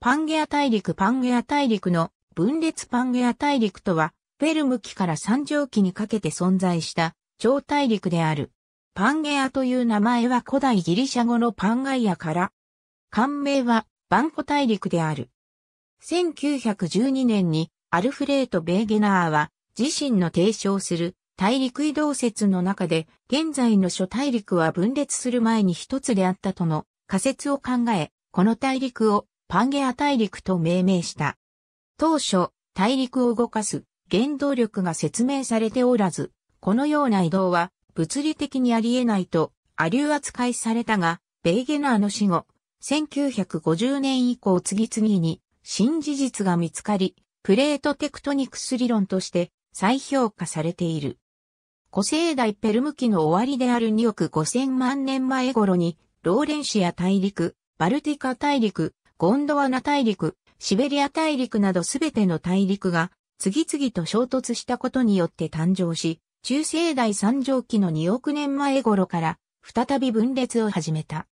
パンゲア大陸パンゲア大陸の分裂パンゲア大陸とは、フェルム期から三畳期にかけて存在した超大陸である。パンゲアという名前は古代ギリシャ語のパンガイアから、漢名はバンコ大陸である。1912年にアルフレート・ベーゲナーは自身の提唱する大陸移動説の中で、現在の諸大陸は分裂する前に一つであったとの仮説を考え、この大陸をパンゲア大陸と命名した。当初、大陸を動かす原動力が説明されておらず、このような移動は物理的にあり得ないと、アリュー扱いされたが、ベイゲナーの死後、1950年以降次々に新事実が見つかり、プレートテクトニクス理論として再評価されている。古生代ペルム期の終わりである2億5000万年前頃に、ローレンシア大陸、バルティカ大陸、ゴンドワナ大陸、シベリア大陸などすべての大陸が次々と衝突したことによって誕生し、中世代三畳期の2億年前頃から再び分裂を始めた。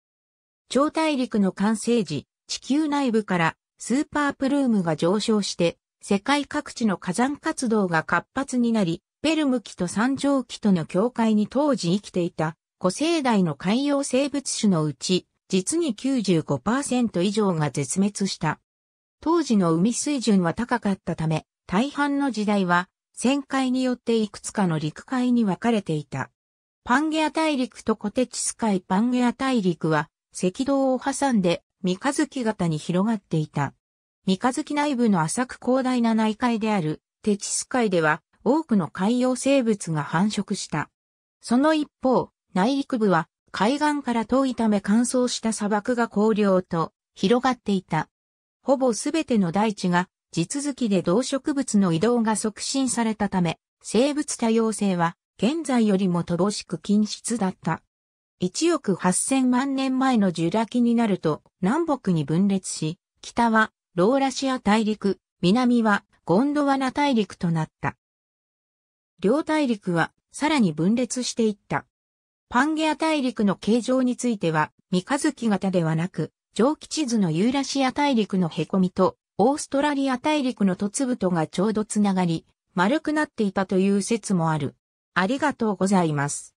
超大陸の完成時、地球内部からスーパープルームが上昇して、世界各地の火山活動が活発になり、ペルム期と三畳期との境界に当時生きていた古生代の海洋生物種のうち、実に95%以上が絶滅した。当時の海水準は高かったため、大半の時代は、旋回によっていくつかの陸海に分かれていた。パンゲア大陸とコテチス海パンゲア大陸は、赤道を挟んで三日月型に広がっていた。三日月内部の浅く広大な内海であるテチス海では多くの海洋生物が繁殖した。その一方、内陸部は海岸から遠いため乾燥した砂漠が荒涼と広がっていた。ほぼすべての大地が地続きで動植物の移動が促進されたため、生物多様性は現在よりも乏しく均質だった。1億8000万年前のジュラ紀になると南北に分裂し、北はローラシア大陸、南はゴンドワナ大陸となった。両大陸はさらに分裂していった。パンゲア大陸の形状については、三日月型ではなく、蒸気地図のユーラシア大陸の凹みと、オーストラリア大陸の突部とがちょうどつながり、丸くなっていたという説もある。ありがとうございます。